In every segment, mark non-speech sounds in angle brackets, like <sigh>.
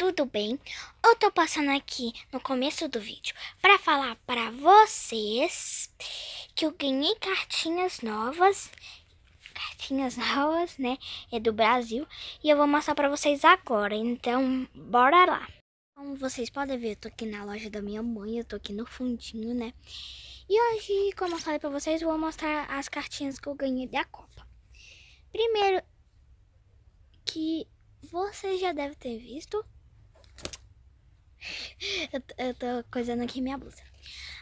tudo bem? Eu tô passando aqui no começo do vídeo para falar para vocês que eu ganhei cartinhas novas, cartinhas <laughs> novas, né? É do Brasil e eu vou mostrar para vocês agora. Então, bora lá. Como então, vocês podem ver, eu tô aqui na loja da minha mãe, eu tô aqui no fundinho, né? E hoje, como eu falei para vocês, eu vou mostrar as cartinhas que eu ganhei da Copa. Primeiro que você já deve ter visto, <laughs> eu, eu tô coisando aqui minha blusa.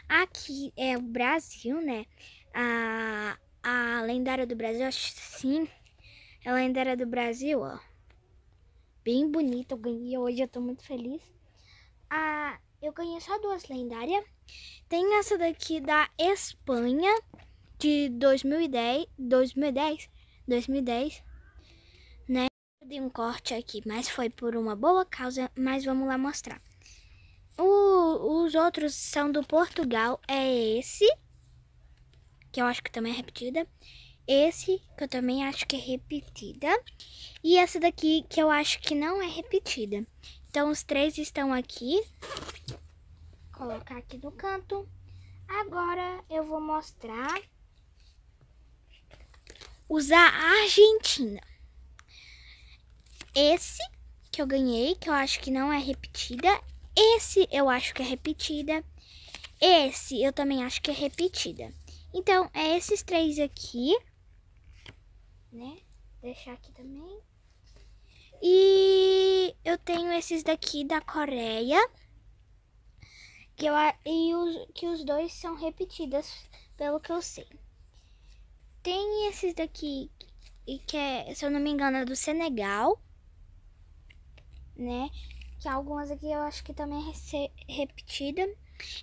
Aqui é o Brasil, né? A, a lendária do Brasil, acho sim. É a lendária do Brasil, ó. Bem bonita, eu ganhei hoje, eu tô muito feliz. Ah, eu ganhei só duas lendárias. Tem essa daqui da Espanha, de 2010, 2010, 2010, né? Eu dei um corte aqui, mas foi por uma boa causa, mas vamos lá mostrar. O, os outros são do Portugal. É esse, que eu acho que também é repetida. Esse, que eu também acho que é repetida. E essa daqui, que eu acho que não é repetida. Então, os três estão aqui. Vou colocar aqui no canto. Agora, eu vou mostrar usar a Argentina. Esse que eu ganhei, que eu acho que não é repetida, esse eu acho que é repetida. Esse eu também acho que é repetida. Então, é esses três aqui, né? Deixar aqui também. E eu tenho esses daqui da Coreia, que eu e os, que os dois são repetidas, pelo que eu sei. Tem esses daqui e que é, se eu não me engano, é do Senegal, né? que algumas aqui eu acho que também é repetida.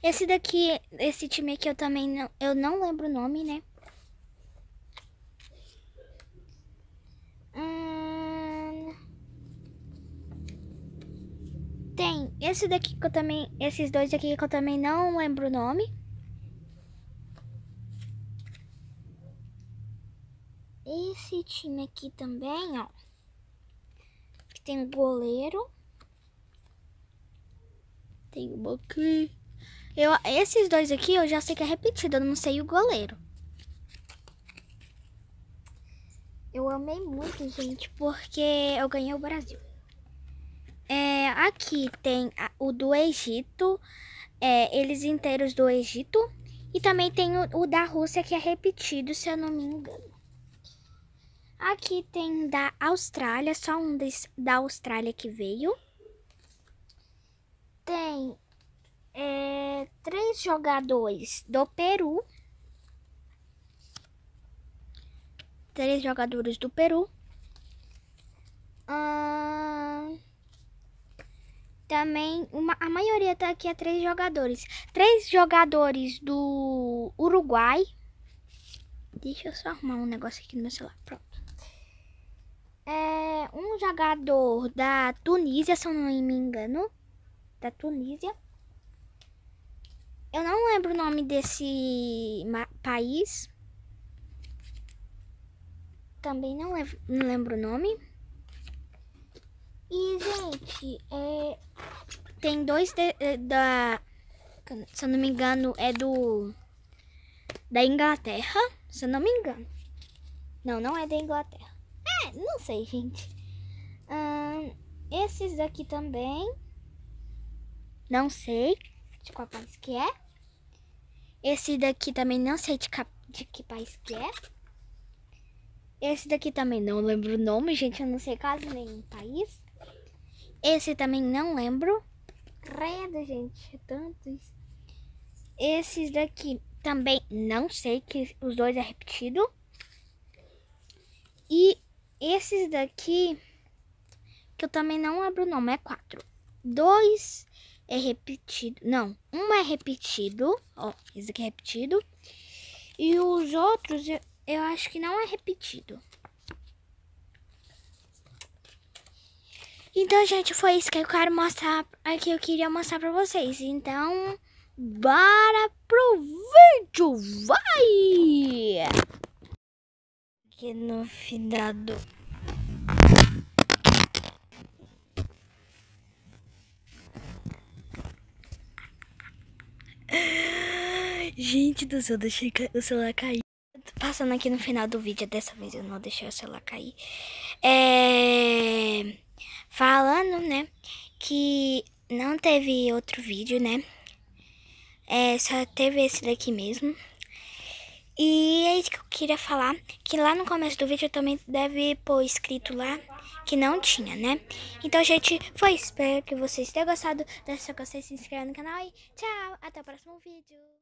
Esse daqui, esse time aqui eu também não, eu não lembro o nome, né? Hum. Tem esse daqui que eu também, esses dois aqui que eu também não lembro o nome. Esse time aqui também, ó. Que tem goleiro. Tem uma aqui. Eu, esses dois aqui eu já sei que é repetido, eu não sei o goleiro. Eu amei muito, gente, porque eu ganhei o Brasil. É, aqui tem a, o do Egito, é, eles inteiros do Egito. E também tem o, o da Rússia, que é repetido, se eu não me engano. Aqui tem da Austrália, só um des, da Austrália que veio. três jogadores do Peru. Três jogadores do Peru. Hum, também uma, a maioria tá aqui é três jogadores. Três jogadores do Uruguai. Deixa eu só arrumar um negócio aqui no meu celular. Pronto é um jogador da Tunísia, se eu não me engano, da Tunísia. Eu não lembro o nome desse país. Também não, não lembro o nome. E, gente, é... tem dois de, é, da. Se eu não me engano, é do. Da Inglaterra. Se eu não me engano. Não, não é da Inglaterra. É, não sei, gente. Hum, esses daqui também. Não sei de qual país que é. Esse daqui também não sei de, cap... de que país que é. Esse daqui também não lembro o nome, gente. Eu não sei quase nenhum país. Esse também não lembro. Credo, gente. É Tantos. Esses daqui também não sei, que os dois é repetido. E esses daqui, que eu também não lembro o nome, é quatro. Dois é repetido. Não, um é repetido. Ó, esse aqui é repetido. E os outros eu, eu acho que não é repetido. Então, gente, foi isso que eu quero mostrar, que eu queria mostrar pra vocês. Então, bora pro vídeo, vai! Aqui no final do Gente do céu, deixei o celular cair. Passando aqui no final do vídeo, dessa vez eu não deixei o celular cair. É... Falando, né, que não teve outro vídeo, né? É, só teve esse daqui mesmo. E é isso que eu queria falar, que lá no começo do vídeo eu também deve pôr escrito lá que não tinha, né? Então, gente, foi. Espero que vocês tenham gostado. Deixa seu gostei, se inscreva no canal e tchau. Até o próximo vídeo.